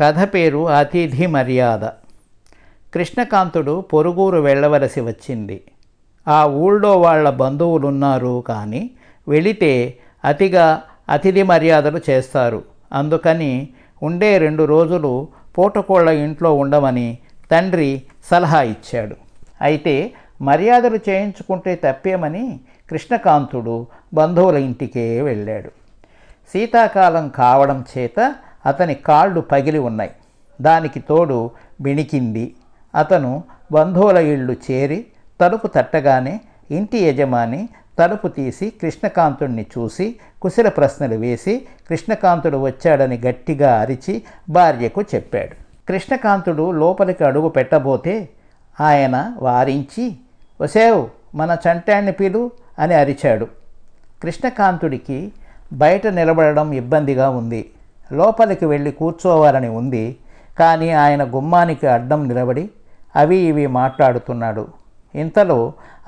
కథ పేరు అతిథి మర్యాద కృష్ణకాంతుడు పొరుగురు వెళ్ళవలసి వచ్చింది ఆ ఊళ్ళో వాళ్ళ బంధువులున్నారు కానీ వెళితే అతిగా అతిథి మర్యాదలు చేస్తారు అందుకని ఉండే రెండు రోజులు పూటకోళ్ళ ఇంట్లో ఉండమని తండ్రి సలహా ఇచ్చాడు అయితే మర్యాదలు చేయించుకుంటే తప్పేమని కృష్ణకాంతుడు బంధువుల ఇంటికే వెళ్ళాడు శీతాకాలం కావడం చేత అతని కాళ్ళు పగిలి ఉన్నాయి దానికి తోడు బిణికింది అతను బంధువుల ఇళ్ళు చేరి తలుపు తట్టగానే ఇంటి యజమాని తలుపు తీసి కృష్ణకాంతుడిని చూసి కుశల ప్రశ్నలు వేసి కృష్ణకాంతుడు వచ్చాడని గట్టిగా అరిచి భార్యకు చెప్పాడు కృష్ణకాంతుడు లోపలికి అడుగు పెట్టబోతే ఆయన వారించి వసేవ్ మన చంటాన్ని పీలు అని అరిచాడు కృష్ణకాంతుడికి బయట నిలబడడం ఇబ్బందిగా ఉంది లోపలికి వెళ్ళి కూర్చోవాలని ఉంది కానీ ఆయన గుమ్మానికి అడ్డం నిలబడి అవి ఇవి మాట్లాడుతున్నాడు ఇంతలో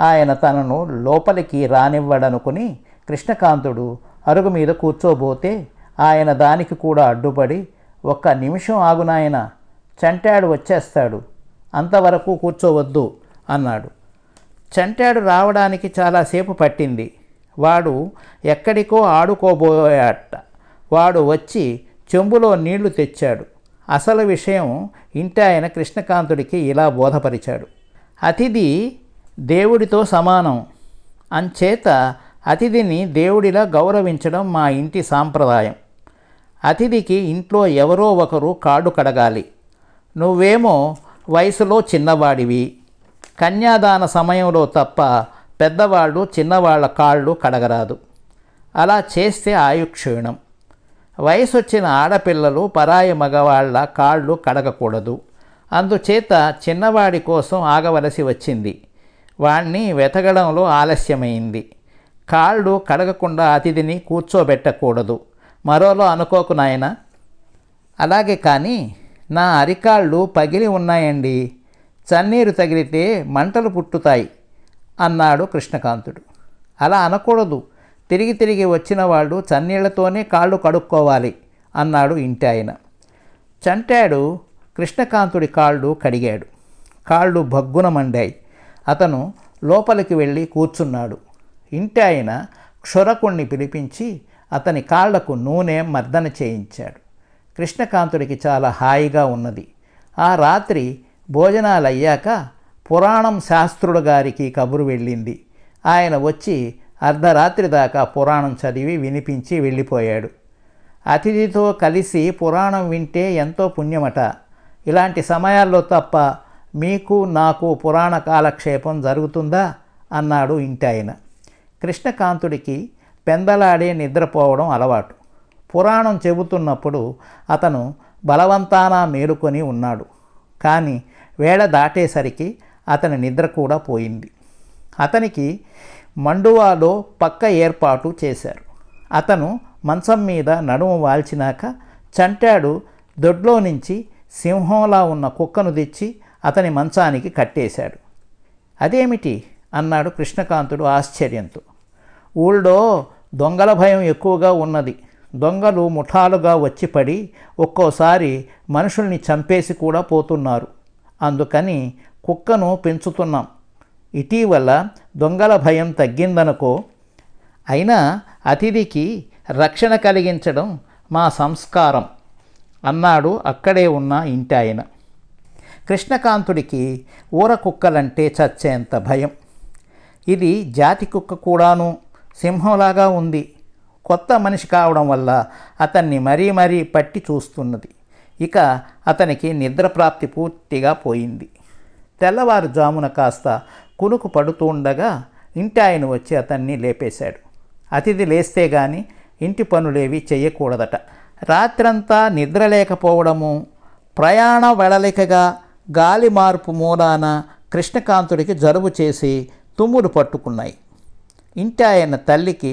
ఆయన తనను లోపలికి రానివ్వడనుకుని కృష్ణకాంతుడు అరుగు మీద కూర్చోబోతే ఆయన దానికి కూడా అడ్డుపడి ఒక్క నిమిషం ఆగునాయన చంటాడు వచ్చేస్తాడు అంతవరకు కూర్చోవద్దు అన్నాడు చంటాడు రావడానికి చాలాసేపు పట్టింది వాడు ఎక్కడికో ఆడుకోబోయాట వాడు వచ్చి చెంబులో నీళ్లు తెచ్చాడు అసలు విషయం ఇంటి ఆయన కృష్ణకాంతుడికి ఇలా బోధపరిచాడు అతిథి దేవుడితో సమానం అంచేత అతిథిని దేవుడిలా గౌరవించడం మా ఇంటి సాంప్రదాయం అతిథికి ఇంట్లో ఎవరో ఒకరు కాడు కడగాలి నువ్వేమో వయసులో చిన్నవాడివి కన్యాదాన సమయంలో తప్ప పెద్దవాళ్ళు చిన్నవాళ్ళ కాళ్ళు కడగరాదు అలా చేస్తే ఆయుక్షీణం వయసు వచ్చిన ఆడపిల్లలు పరాయి మగవాళ్ల కాళ్ళు కడగకూడదు అందుచేత చిన్నవాడి కోసం ఆగవలసి వచ్చింది వాణ్ణి వెతకడంలో ఆలస్యమైంది కాళ్ళు కడగకుండా అతిథిని కూర్చోబెట్టకూడదు మరోలో అనుకోకు నాయన అలాగే కానీ నా అరికాళ్ళు పగిలి ఉన్నాయండి చన్నీరు తగిలితే మంటలు పుట్టుతాయి అన్నాడు కృష్ణకాంతుడు అలా అనకూడదు తిరిగి తిరిగి వచ్చిన వాళ్ళు చన్నీళ్లతోనే కాళ్ళు కడుక్కోవాలి అన్నాడు ఇంటి ఆయన చంటాడు కృష్ణకాంతుడి కాళ్ళు కడిగాడు కాళ్ళు భగ్గున మండాయి అతను లోపలికి వెళ్ళి కూర్చున్నాడు ఇంటి ఆయన క్షురకుణ్ణి పిలిపించి అతని కాళ్లకు నూనె మర్దన చేయించాడు కృష్ణకాంతుడికి చాలా హాయిగా ఉన్నది ఆ రాత్రి భోజనాలయ్యాక పురాణం శాస్త్రుడు గారికి కబురు వెళ్ళింది ఆయన వచ్చి అర్ధరాత్రి దాకా పురాణం చదివి వినిపించి వెళ్ళిపోయాడు అతిథితో కలిసి పురాణం వింటే ఎంతో పుణ్యమట ఇలాంటి సమయాల్లో తప్ప మీకు నాకు పురాణ కాలక్షేపం జరుగుతుందా అన్నాడు ఇంటాయన కృష్ణకాంతుడికి పెందలాడే నిద్రపోవడం అలవాటు పురాణం చెబుతున్నప్పుడు అతను బలవంతాన మేలుకొని ఉన్నాడు కానీ వేళ దాటేసరికి అతని నిద్ర కూడా పోయింది అతనికి మండువాలో పక్క ఏర్పాటు చేశారు అతను మంచం మీద నడుము వాల్చినాక చంటాడు దొడ్లో నుంచి సింహంలా ఉన్న కుక్కను తెచ్చి అతని మంచానికి కట్టేశాడు అదేమిటి అన్నాడు కృష్ణకాంతుడు ఆశ్చర్యంతో ఊళ్ళో దొంగల భయం ఎక్కువగా ఉన్నది దొంగలు ముఠాలుగా వచ్చి పడి ఒక్కోసారి మనుషుల్ని చంపేసి కూడా పోతున్నారు అందుకని కుక్కను పెంచుతున్నాం ఇటీవల దొంగల భయం తగ్గిందనుకో అయినా అతిథికి రక్షణ కలిగించడం మా సంస్కారం అన్నాడు అక్కడే ఉన్న ఇంటాయన కృష్ణకాంతుడికి ఊర కుక్కలంటే చచ్చేంత భయం ఇది జాతి కుక్క కూడాను సింహంలాగా ఉంది కొత్త మనిషి కావడం వల్ల అతన్ని మరీ మరీ పట్టి చూస్తున్నది ఇక అతనికి నిద్ర ప్రాప్తి పూర్తిగా పోయింది తెల్లవారుజామున కాస్త కునుకు పడుతూ ఉండగా ఇంటి ఆయన వచ్చి అతన్ని లేపేశాడు అతిథి లేస్తే గాని ఇంటి పనులేవి చేయకూడదట రాత్రంతా నిద్ర లేకపోవడము ప్రయాణ వెడలికగా గాలి మార్పు మూలాన కృష్ణకాంతుడికి జరుబు చేసి తుమ్ములు పట్టుకున్నాయి ఇంటి ఆయన తల్లికి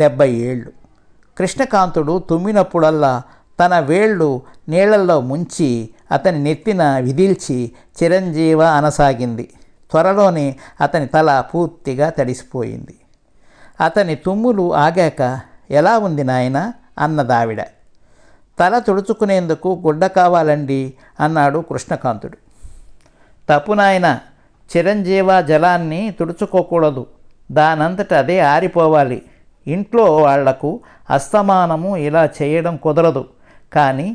డెబ్బై ఏళ్ళు కృష్ణకాంతుడు తుమ్మినప్పుడల్లా తన వేళ్ళు నీళ్లలో ముంచి అతని నెత్తిన విధిల్చి చిరంజీవ అనసాగింది త్వరలోనే అతని తల పూర్తిగా తడిసిపోయింది అతని తుమ్ములు ఆగాక ఎలా ఉంది నాయన అన్నదావిడ తల తుడుచుకునేందుకు గుడ్డ కావాలండి అన్నాడు కృష్ణకాంతుడు తప్పు నాయన చిరంజీవ జలాన్ని తుడుచుకోకూడదు దానంతట అదే ఆరిపోవాలి ఇంట్లో వాళ్లకు అస్తమానము ఇలా చేయడం కుదరదు కానీ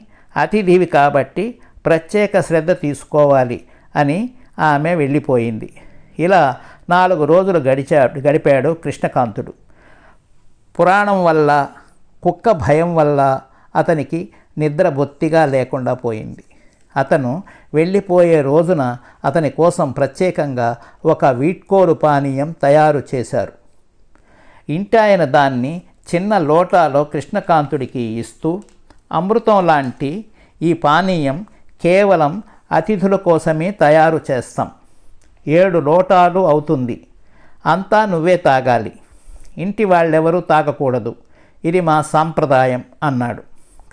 అతిథివి కాబట్టి ప్రత్యేక శ్రద్ధ తీసుకోవాలి అని ఆమె వెళ్ళిపోయింది ఇలా నాలుగు రోజులు గడిచా గడిపాడు కృష్ణకాంతుడు పురాణం వల్ల కుక్క భయం వల్ల అతనికి నిద్ర బొత్తిగా లేకుండా పోయింది అతను వెళ్ళిపోయే రోజున అతని కోసం ప్రత్యేకంగా ఒక వీట్కోలు పానీయం తయారు చేశారు ఇంటాయన దాన్ని చిన్న లోటాలో కృష్ణకాంతుడికి ఇస్తూ అమృతం లాంటి ఈ పానీయం కేవలం అతిథుల కోసమే తయారు చేస్తాం ఏడు లోటాలు అవుతుంది అంతా నువ్వే తాగాలి ఇంటి వాళ్ళెవరూ తాగకూడదు ఇది మా సాంప్రదాయం అన్నాడు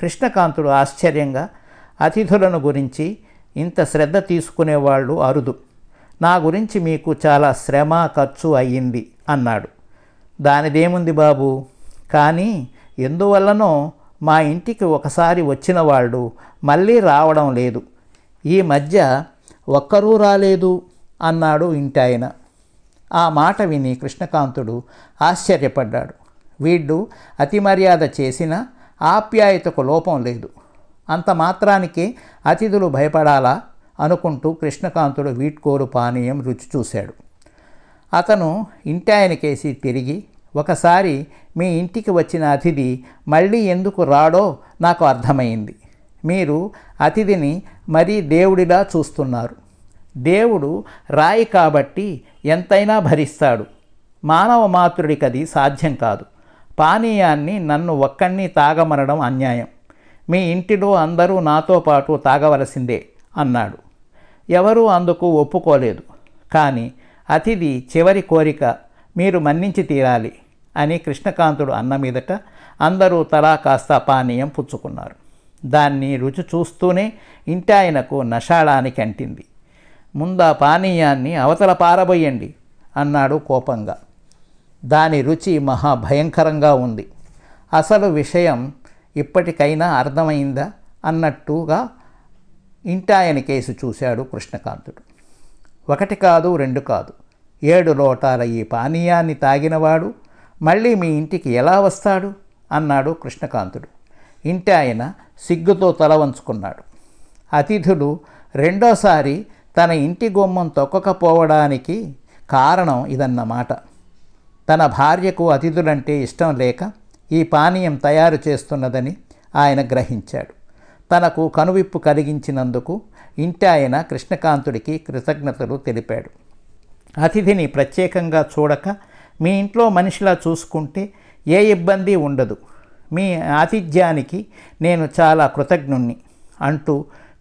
కృష్ణకాంతుడు ఆశ్చర్యంగా అతిథులను గురించి ఇంత శ్రద్ధ తీసుకునేవాళ్ళు అరుదు నా గురించి మీకు చాలా శ్రమ ఖర్చు అయ్యింది అన్నాడు దానిదేముంది బాబు కానీ ఎందువల్లనో మా ఇంటికి ఒకసారి వచ్చిన వాళ్ళు మళ్ళీ రావడం లేదు ఈ మధ్య ఒక్కరూ రాలేదు అన్నాడు ఇంటాయన ఆ మాట విని కృష్ణకాంతుడు ఆశ్చర్యపడ్డాడు వీళ్ళు అతి మర్యాద చేసిన ఆప్యాయతకు లోపం లేదు అంత మాత్రానికే అతిథులు భయపడాలా అనుకుంటూ కృష్ణకాంతుడు వీట్కోరు పానీయం రుచి చూశాడు అతను ఇంటాయనకేసి తిరిగి ఒకసారి మీ ఇంటికి వచ్చిన అతిథి మళ్ళీ ఎందుకు రాడో నాకు అర్థమైంది మీరు అతిథిని మరీ దేవుడిలా చూస్తున్నారు దేవుడు రాయి కాబట్టి ఎంతైనా భరిస్తాడు మానవ మాతృడికది సాధ్యం కాదు పానీయాన్ని నన్ను ఒక్కడిని తాగమనడం అన్యాయం మీ ఇంటిలో అందరూ నాతో పాటు తాగవలసిందే అన్నాడు ఎవరూ అందుకు ఒప్పుకోలేదు కానీ అతిథి చివరి కోరిక మీరు మన్నించి తీరాలి అని కృష్ణకాంతుడు అన్న మీదట అందరూ తలా కాస్త పానీయం పుచ్చుకున్నారు దాన్ని రుచి చూస్తూనే ఇంటాయనకు నషాళానికి అంటింది ముందా పానీయాన్ని అవతల పారబోయండి అన్నాడు కోపంగా దాని రుచి మహా భయంకరంగా ఉంది అసలు విషయం ఇప్పటికైనా అర్థమైందా అన్నట్టుగా ఇంటాయన కేసు చూశాడు కృష్ణకాంతుడు ఒకటి కాదు రెండు కాదు ఏడు లోటాల ఈ పానీయాన్ని తాగినవాడు మళ్ళీ మీ ఇంటికి ఎలా వస్తాడు అన్నాడు కృష్ణకాంతుడు ఇంటాయన ఆయన సిగ్గుతో తల వంచుకున్నాడు అతిథులు రెండోసారి తన ఇంటి గుమ్మం తొక్కకపోవడానికి కారణం ఇదన్నమాట తన భార్యకు అతిథులంటే ఇష్టం లేక ఈ పానీయం తయారు చేస్తున్నదని ఆయన గ్రహించాడు తనకు కనువిప్పు కలిగించినందుకు ఇంటి ఆయన కృష్ణకాంతుడికి కృతజ్ఞతలు తెలిపాడు అతిథిని ప్రత్యేకంగా చూడక మీ ఇంట్లో మనిషిలా చూసుకుంటే ఏ ఇబ్బంది ఉండదు మీ ఆతిథ్యానికి నేను చాలా కృతజ్ఞుణ్ణి అంటూ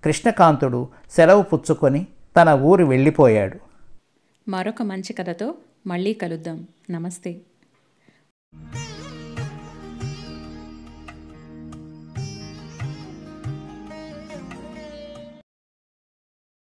కృష్ణకాంతుడు సెలవు పుచ్చుకొని తన ఊరు వెళ్ళిపోయాడు మరొక మంచి కథతో మళ్ళీ కలుద్దాం నమస్తే